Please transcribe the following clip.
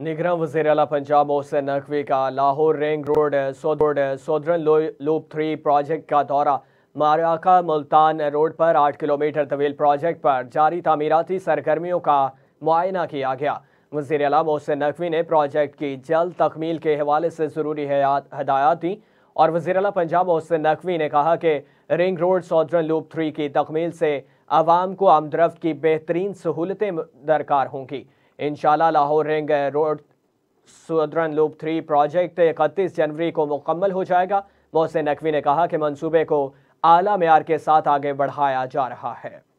निगरान वजीर अला पंजाब मोहसिन नकवी का लाहौर रिंग रोड सोदोड सोदरन लो, लूप थ्री प्रोजेक्ट का दौरा माराका मुल्तान रोड पर आठ किलोमीटर तवील प्रोजेक्ट पर जारी तमीराती सरगर्मियों का मुआयना किया गया वजीर अला मोहसिन नकवी ने प्रोजेक्ट की जल्द तकमील के हवाले से ज़रूरी हदायत दी और वजीर अला पंजाब मोहसिन नकवी ने कहा कि ring road southern loop three की तकमील से आवाम को आमदरफ्त की बेहतरीन सहूलतें दरकार होंगी इन Lahore ring road southern loop three project इकतीस जनवरी को मुकम्मल हो जाएगा मोहसिन नकवी ने कहा कि मनसूबे को आला मैार के साथ आगे बढ़ाया जा रहा है